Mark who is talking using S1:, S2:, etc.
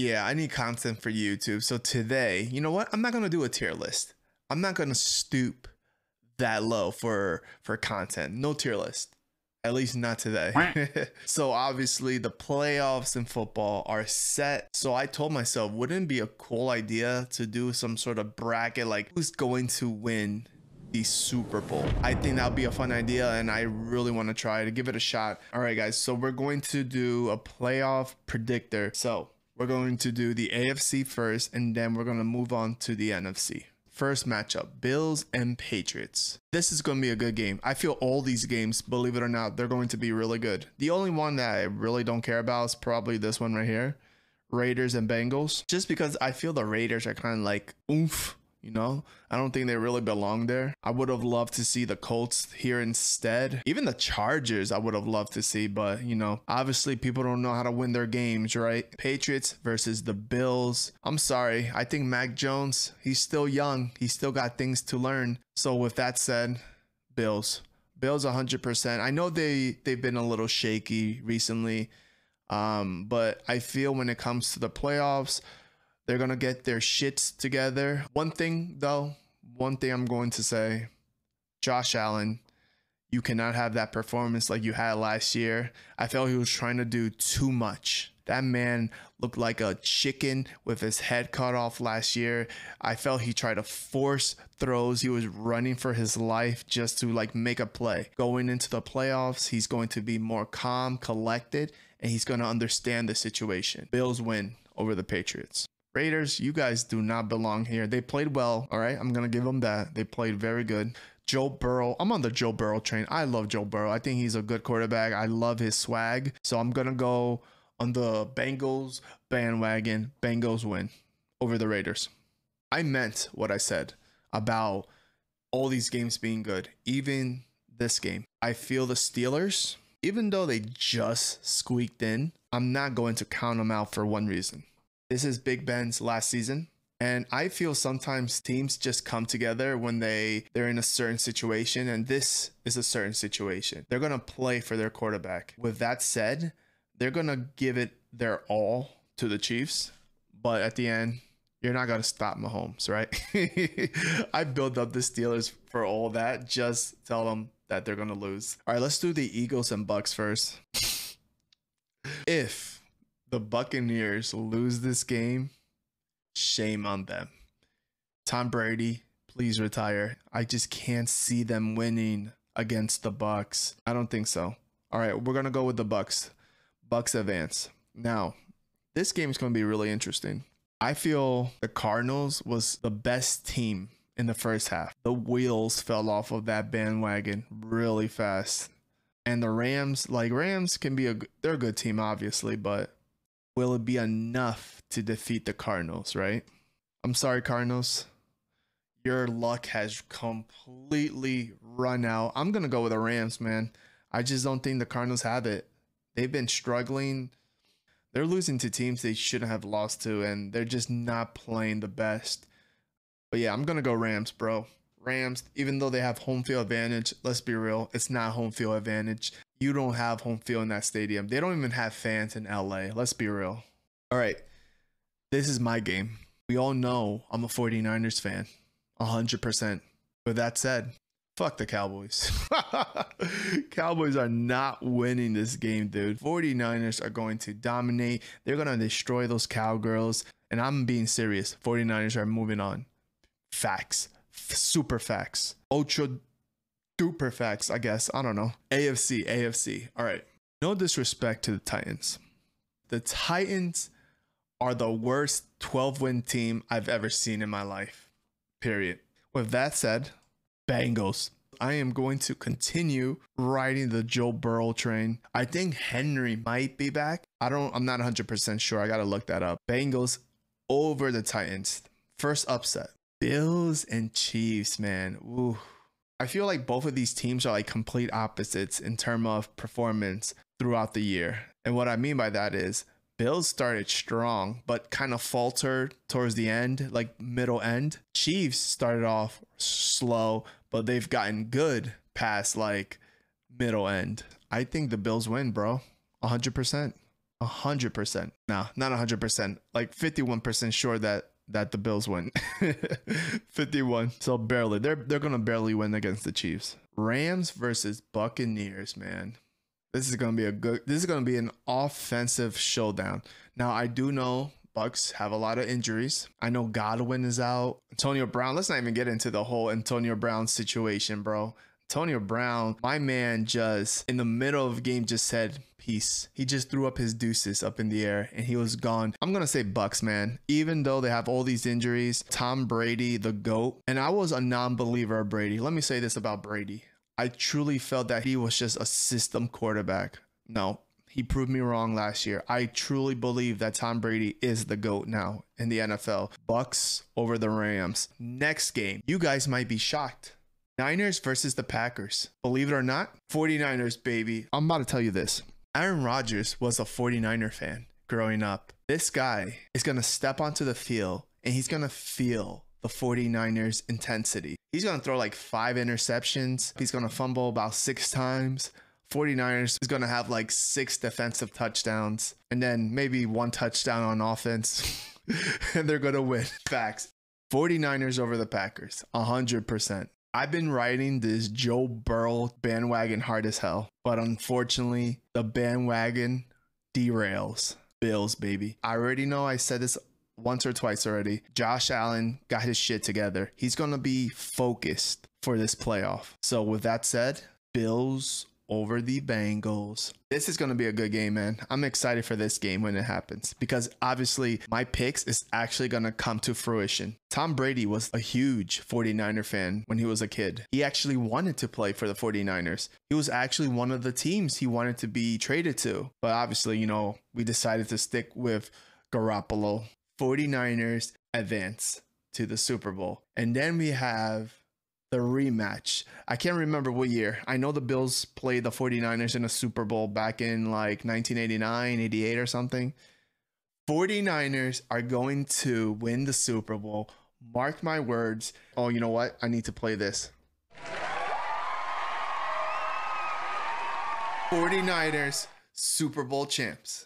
S1: yeah, I need content for YouTube. So today, you know what? I'm not going to do a tier list. I'm not going to stoop that low for for content. No tier list. At least not today. so obviously the playoffs in football are set. So I told myself, wouldn't be a cool idea to do some sort of bracket like who's going to win the Super Bowl. I think that would be a fun idea and I really want to try to give it a shot. All right guys, so we're going to do a playoff predictor. So we're going to do the AFC first, and then we're going to move on to the NFC. First matchup Bills and Patriots. This is going to be a good game. I feel all these games, believe it or not, they're going to be really good. The only one that I really don't care about is probably this one right here Raiders and Bengals, just because I feel the Raiders are kind of like oomph you know, I don't think they really belong there. I would have loved to see the Colts here instead. Even the Chargers, I would have loved to see, but you know, obviously people don't know how to win their games, right? Patriots versus the Bills. I'm sorry. I think Mac Jones, he's still young. He's still got things to learn. So with that said, Bills. Bills 100%. I know they they've been a little shaky recently. Um, but I feel when it comes to the playoffs, they're going to get their shits together. One thing, though, one thing I'm going to say Josh Allen, you cannot have that performance like you had last year. I felt he was trying to do too much. That man looked like a chicken with his head cut off last year. I felt he tried to force throws. He was running for his life just to like make a play. Going into the playoffs, he's going to be more calm, collected, and he's going to understand the situation. Bills win over the Patriots. Raiders, you guys do not belong here. They played well. All right. I'm going to give them that. They played very good. Joe Burrow. I'm on the Joe Burrow train. I love Joe Burrow. I think he's a good quarterback. I love his swag. So I'm going to go on the Bengals bandwagon. Bengals win over the Raiders. I meant what I said about all these games being good, even this game. I feel the Steelers, even though they just squeaked in, I'm not going to count them out for one reason. This is Big Ben's last season. And I feel sometimes teams just come together when they they're in a certain situation and this is a certain situation. They're going to play for their quarterback. With that said, they're going to give it their all to the Chiefs, but at the end you're not going to stop Mahomes, right? I built up the Steelers for all that. Just tell them that they're going to lose. All right, let's do the Eagles and Bucks first. if the Buccaneers lose this game, shame on them. Tom Brady, please retire. I just can't see them winning against the Bucks. I don't think so. All right, we're gonna go with the Bucks. Bucks advance. Now, this game is gonna be really interesting. I feel the Cardinals was the best team in the first half. The wheels fell off of that bandwagon really fast. And the Rams, like Rams can be a they're a good team obviously, but will it be enough to defeat the Cardinals, right? I'm sorry, Cardinals. Your luck has completely run out. I'm going to go with the Rams, man. I just don't think the Cardinals have it. They've been struggling. They're losing to teams they shouldn't have lost to, and they're just not playing the best. But yeah, I'm going to go Rams, bro. Rams, even though they have home field advantage, let's be real, it's not home field advantage. You don't have home field in that stadium. They don't even have fans in LA. Let's be real. All right. This is my game. We all know I'm a 49ers fan, 100%. With that said, fuck the Cowboys. Cowboys are not winning this game, dude. 49ers are going to dominate. They're going to destroy those Cowgirls. And I'm being serious. 49ers are moving on. Facts super facts. Ultra duper facts, I guess. I don't know. AFC, AFC. All right. No disrespect to the Titans. The Titans are the worst 12 win team I've ever seen in my life. Period. With that said, Bengals. I am going to continue riding the Joe Burrow train. I think Henry might be back. I don't I'm not 100% sure. I got to look that up. Bengals over the Titans. First upset. Bills and Chiefs, man. Ooh. I feel like both of these teams are like complete opposites in terms of performance throughout the year. And what I mean by that is Bills started strong, but kind of faltered towards the end, like middle end. Chiefs started off slow, but they've gotten good past like middle end. I think the Bills win, bro. 100%. 100%. Nah, not 100%. Like 51% sure that that the Bills win. 51. So barely. They're they're gonna barely win against the Chiefs. Rams versus Buccaneers, man. This is gonna be a good this is gonna be an offensive showdown. Now I do know Bucks have a lot of injuries. I know Godwin is out. Antonio Brown, let's not even get into the whole Antonio Brown situation, bro. Antonio Brown, my man, just in the middle of game, just said, peace. He just threw up his deuces up in the air and he was gone. I'm going to say Bucks, man. Even though they have all these injuries, Tom Brady, the GOAT, and I was a non believer of Brady. Let me say this about Brady. I truly felt that he was just a system quarterback. No, he proved me wrong last year. I truly believe that Tom Brady is the GOAT now in the NFL. Bucks over the Rams. Next game, you guys might be shocked. Niners versus the Packers. Believe it or not, 49ers, baby. I'm about to tell you this. Aaron Rodgers was a 49er fan growing up. This guy is going to step onto the field and he's going to feel the 49ers' intensity. He's going to throw like five interceptions. He's going to fumble about six times. 49ers is going to have like six defensive touchdowns and then maybe one touchdown on offense, and they're going to win. Facts. 49ers over the Packers, 100%. I've been riding this Joe Burrow bandwagon hard as hell, but unfortunately, the bandwagon derails. Bills, baby. I already know I said this once or twice already. Josh Allen got his shit together. He's going to be focused for this playoff. So, with that said, Bills over the Bengals. This is going to be a good game, man. I'm excited for this game when it happens because obviously my picks is actually going to come to fruition. Tom Brady was a huge 49er fan when he was a kid. He actually wanted to play for the 49ers. He was actually one of the teams he wanted to be traded to. But obviously, you know, we decided to stick with Garoppolo. 49ers advance to the Super Bowl. And then we have the rematch. I can't remember what year. I know the Bills played the 49ers in a Super Bowl back in like 1989, 88 or something. 49ers are going to win the Super Bowl. Mark my words. Oh, you know what? I need to play this. 49ers Super Bowl champs.